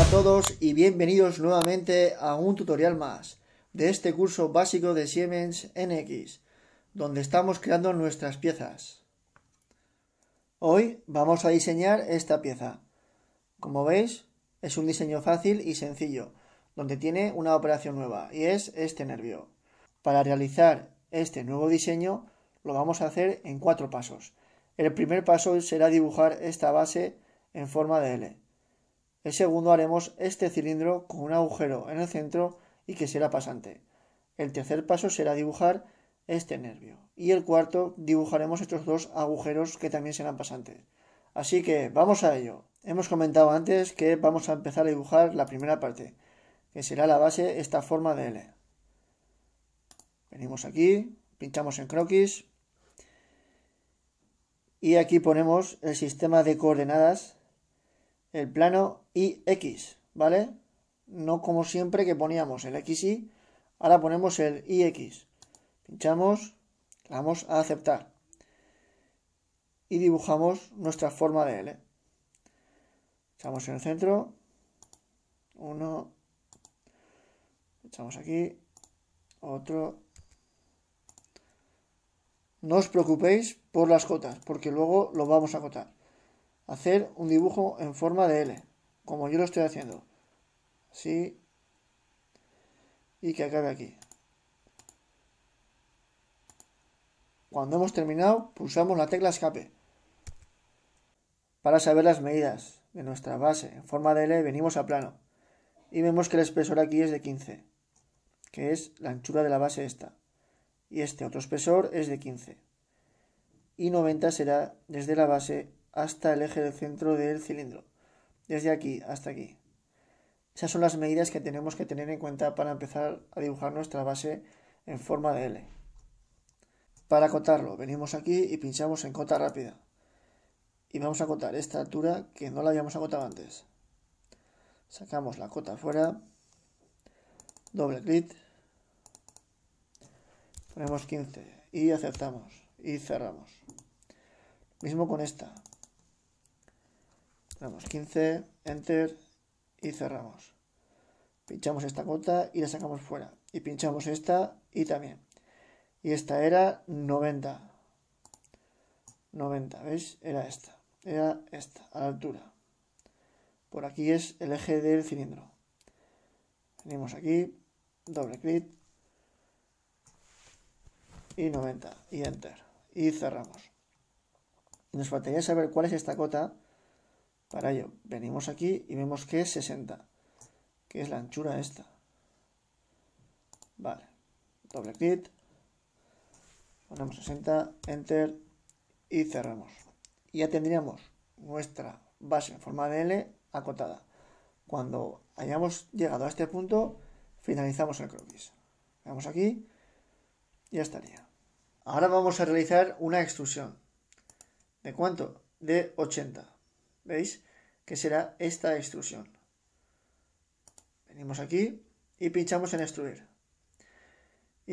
Hola a todos y bienvenidos nuevamente a un tutorial más de este curso básico de Siemens NX, donde estamos creando nuestras piezas. Hoy vamos a diseñar esta pieza. Como veis, es un diseño fácil y sencillo, donde tiene una operación nueva, y es este nervio. Para realizar este nuevo diseño, lo vamos a hacer en cuatro pasos. El primer paso será dibujar esta base en forma de L. El segundo haremos este cilindro con un agujero en el centro y que será pasante. El tercer paso será dibujar este nervio. Y el cuarto dibujaremos estos dos agujeros que también serán pasantes. Así que vamos a ello. Hemos comentado antes que vamos a empezar a dibujar la primera parte, que será la base, esta forma de L. Venimos aquí, pinchamos en croquis y aquí ponemos el sistema de coordenadas el plano IX, ¿vale? No como siempre que poníamos el XY, ahora ponemos el IX. Pinchamos, vamos a aceptar y dibujamos nuestra forma de L. Echamos en el centro, uno, echamos aquí, otro. No os preocupéis por las cotas, porque luego lo vamos a cotar hacer un dibujo en forma de L, como yo lo estoy haciendo. Así. Y que acabe aquí. Cuando hemos terminado, pulsamos la tecla escape. Para saber las medidas de nuestra base en forma de L, venimos a plano. Y vemos que el espesor aquí es de 15, que es la anchura de la base esta. Y este otro espesor es de 15. Y 90 será desde la base hasta el eje del centro del cilindro, desde aquí hasta aquí. Esas son las medidas que tenemos que tener en cuenta para empezar a dibujar nuestra base en forma de L. Para acotarlo, venimos aquí y pinchamos en cota rápida. Y vamos a acotar esta altura que no la habíamos acotado antes. Sacamos la cota afuera, doble clic, ponemos 15 y aceptamos y cerramos. Mismo con esta, damos 15, enter y cerramos. Pinchamos esta cota y la sacamos fuera. Y pinchamos esta y también. Y esta era 90. 90, ¿veis? Era esta. Era esta, a la altura. Por aquí es el eje del cilindro. Venimos aquí, doble clic y 90 y enter y cerramos. Nos faltaría saber cuál es esta cota para ello, venimos aquí y vemos que es 60, que es la anchura esta. Vale, doble clic, ponemos 60, enter y cerramos. Y ya tendríamos nuestra base en forma de L acotada. Cuando hayamos llegado a este punto, finalizamos el croquis. Vamos aquí y ya estaría. Ahora vamos a realizar una extrusión. ¿De cuánto? De 80. ¿Veis? Que será esta extrusión. Venimos aquí y pinchamos en extruir.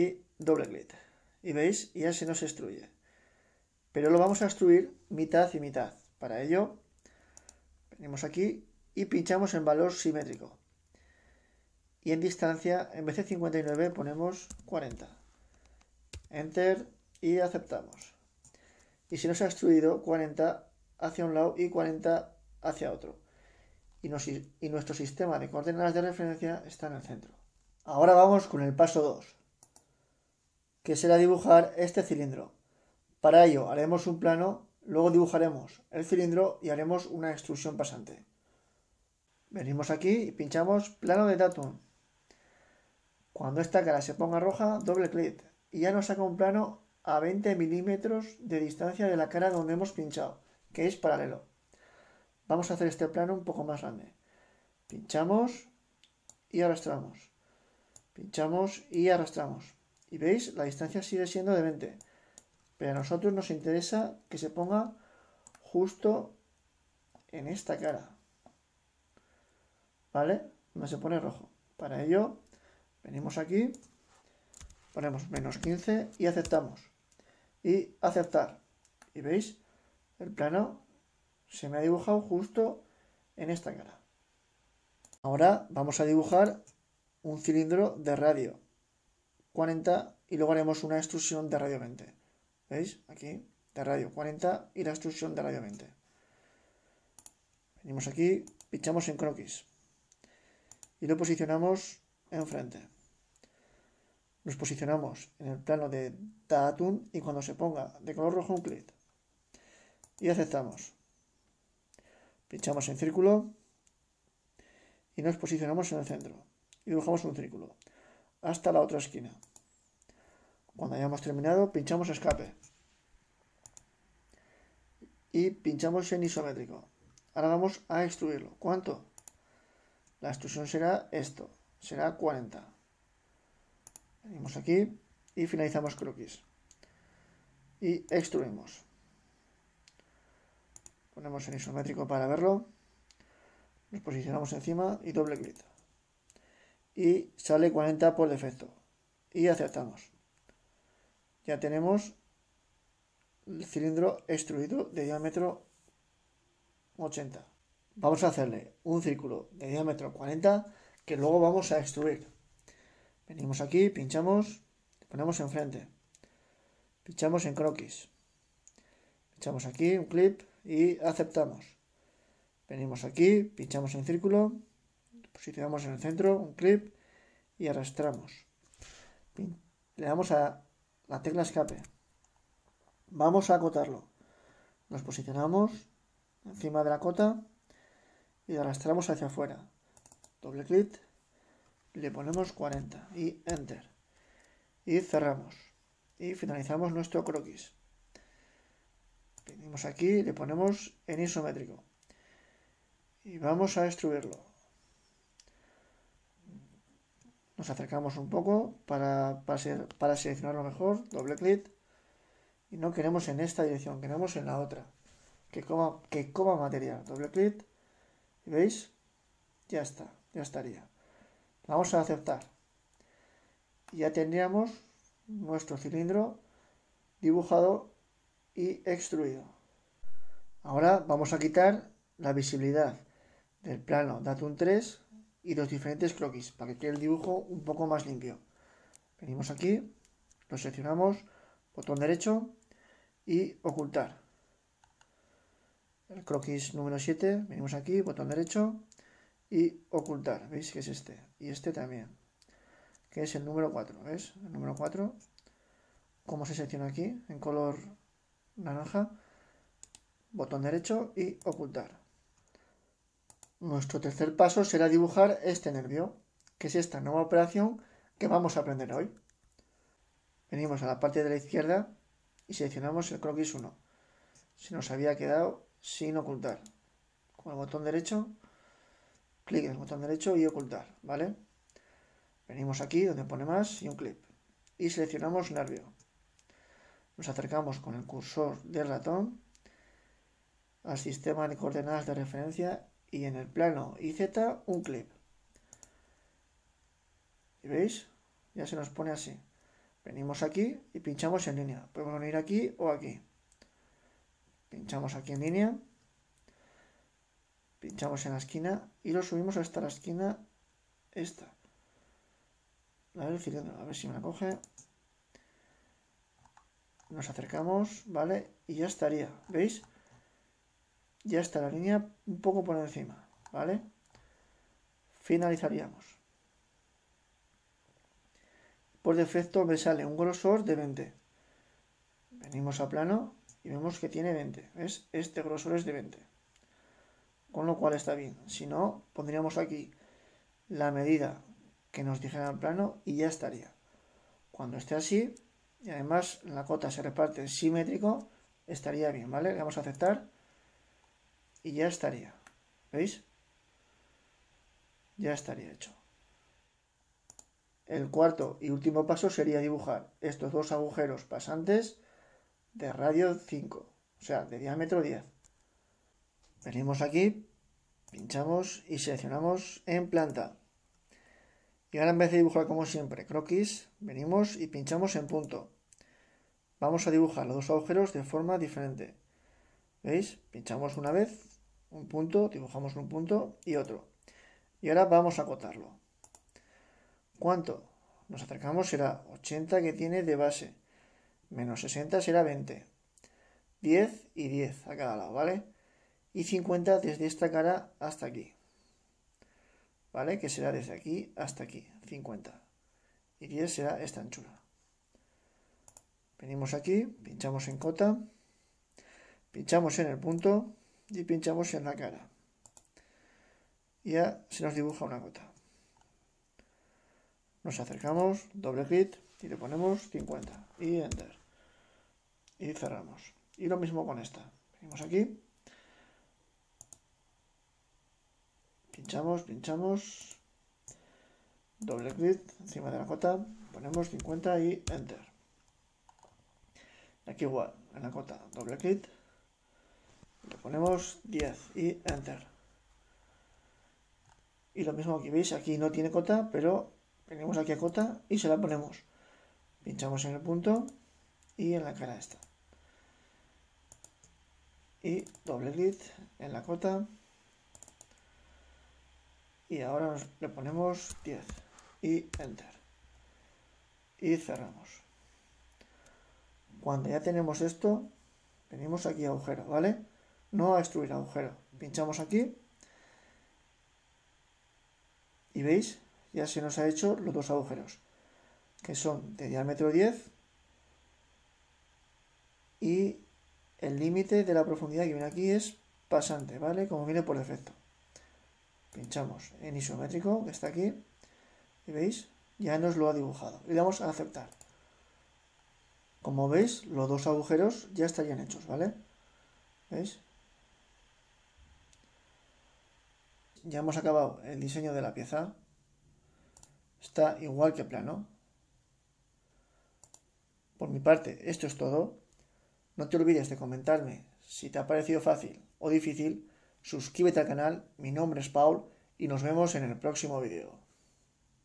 Y doble clic. Y veis, ya se nos extruye. Pero lo vamos a extruir mitad y mitad. Para ello, venimos aquí y pinchamos en valor simétrico. Y en distancia, en vez de 59, ponemos 40. Enter y aceptamos. Y si nos ha extruido 40 hacia un lado y 40 hacia otro. Y, nuestro sistema de coordenadas de referencia está en el centro. Ahora vamos con el paso 2, que será dibujar este cilindro. Para ello haremos un plano, luego dibujaremos el cilindro y haremos una extrusión pasante. Venimos aquí y pinchamos plano de datum. Cuando esta cara se ponga roja, doble clic y ya nos saca un plano a 20 milímetros de distancia de la cara donde hemos pinchado que es paralelo. Vamos a hacer este plano un poco más grande. Pinchamos y arrastramos. Pinchamos y arrastramos. Y veis, la distancia sigue siendo de 20. Pero a nosotros nos interesa que se ponga justo en esta cara. ¿Vale? No se pone rojo. Para ello, venimos aquí, ponemos menos 15 y aceptamos. Y aceptar. Y veis, el plano se me ha dibujado justo en esta cara. Ahora vamos a dibujar un cilindro de radio 40 y luego haremos una extrusión de radio 20. ¿Veis? Aquí, de radio 40 y la extrusión de radio 20. Venimos aquí, pinchamos en croquis y lo posicionamos enfrente. Nos posicionamos en el plano de Datum y cuando se ponga de color rojo un clic y aceptamos. Pinchamos en círculo y nos posicionamos en el centro y dibujamos un círculo hasta la otra esquina. Cuando hayamos terminado, pinchamos escape y pinchamos en isométrico. Ahora vamos a extruirlo. ¿Cuánto? La extrusión será esto, será 40. Venimos aquí y finalizamos croquis. Y extruimos. Ponemos en isométrico para verlo. Nos posicionamos encima y doble clic. Y sale 40 por defecto. Y aceptamos. Ya tenemos el cilindro extruido de diámetro 80. Vamos a hacerle un círculo de diámetro 40 que luego vamos a extruir. Venimos aquí, pinchamos, ponemos enfrente. Pinchamos en croquis. Pinchamos aquí un clip y aceptamos. Venimos aquí, pinchamos en círculo, posicionamos en el centro un clip y arrastramos. Le damos a la tecla escape. Vamos a acotarlo. Nos posicionamos encima de la cota y arrastramos hacia afuera. Doble clic, le ponemos 40 y enter. Y cerramos. Y finalizamos nuestro croquis aquí, le ponemos en isométrico. Y vamos a extruirlo. Nos acercamos un poco para, para, ser, seleccionarlo mejor, doble clic. Y no queremos en esta dirección, queremos en la otra. Que coma, que coma material doble clic. ¿Y veis? Ya está, ya estaría. Vamos a aceptar. Ya tendríamos nuestro cilindro dibujado y extruido. Ahora vamos a quitar la visibilidad del plano Datum 3 y los diferentes croquis para que quede el dibujo un poco más limpio. Venimos aquí, lo seleccionamos, botón derecho y ocultar. El croquis número 7, venimos aquí, botón derecho y ocultar. ¿Veis que es este? Y este también, que es el número 4. ¿Ves? El número 4, como se selecciona aquí, en color naranja botón derecho y ocultar. Nuestro tercer paso será dibujar este nervio, que es esta nueva operación que vamos a aprender hoy. Venimos a la parte de la izquierda y seleccionamos el croquis 1. Se nos había quedado sin ocultar. Con el botón derecho, clic en el botón derecho y ocultar, ¿vale? Venimos aquí donde pone más y un clip. Y seleccionamos nervio. Nos acercamos con el cursor del ratón al sistema de coordenadas de referencia y en el plano IZ un clip. ¿Y veis? Ya se nos pone así. Venimos aquí y pinchamos en línea. Podemos venir aquí o aquí. Pinchamos aquí en línea. Pinchamos en la esquina y lo subimos hasta la esquina esta. A ver, a ver si me la coge. Nos acercamos, ¿vale? Y ya estaría. ¿Veis? ya está la línea un poco por encima, ¿vale? Finalizaríamos. Por defecto me sale un grosor de 20. Venimos a plano y vemos que tiene 20. es Este grosor es de 20. Con lo cual está bien. Si no, pondríamos aquí la medida que nos dijera el plano y ya estaría. Cuando esté así, y además la cota se reparte simétrico, estaría bien, ¿vale? Le vamos a aceptar y ya estaría. ¿Veis? Ya estaría hecho. El cuarto y último paso sería dibujar estos dos agujeros pasantes de radio 5, o sea, de diámetro 10. Venimos aquí, pinchamos y seleccionamos en planta. Y ahora en vez de dibujar como siempre croquis, venimos y pinchamos en punto. Vamos a dibujar los dos agujeros de forma diferente. ¿Veis? Pinchamos una vez un punto, dibujamos un punto y otro. Y ahora vamos a acotarlo. ¿Cuánto? Nos acercamos, será 80 que tiene de base. Menos 60 será 20. 10 y 10 a cada lado, ¿vale? Y 50 desde esta cara hasta aquí. ¿Vale? Que será desde aquí hasta aquí, 50. Y 10 será esta anchura. Venimos aquí, pinchamos en cota, pinchamos en el punto y pinchamos en la cara. Ya se nos dibuja una cota, Nos acercamos, doble clic y le ponemos 50 y enter. Y cerramos. Y lo mismo con esta. Venimos aquí. Pinchamos, pinchamos. Doble clic encima de la cota, Ponemos 50 y enter. Aquí igual, en la cota, doble clic le ponemos 10 y Enter. Y lo mismo que veis, aquí no tiene cota, pero venimos aquí a cota y se la ponemos. Pinchamos en el punto y en la cara esta. Y doble clic en la cota. Y ahora le ponemos 10 y Enter. Y cerramos. Cuando ya tenemos esto, venimos aquí a agujero, ¿vale? no a destruir agujero. Pinchamos aquí y veis, ya se nos ha hecho los dos agujeros, que son de diámetro 10 y el límite de la profundidad que viene aquí es pasante, ¿vale? Como viene por defecto. Pinchamos en isométrico, que está aquí, y veis, ya nos lo ha dibujado. y damos a aceptar. Como veis, los dos agujeros ya estarían hechos, ¿vale? ¿Veis? ya hemos acabado el diseño de la pieza. Está igual que plano. Por mi parte, esto es todo. No te olvides de comentarme si te ha parecido fácil o difícil. Suscríbete al canal, mi nombre es Paul y nos vemos en el próximo vídeo.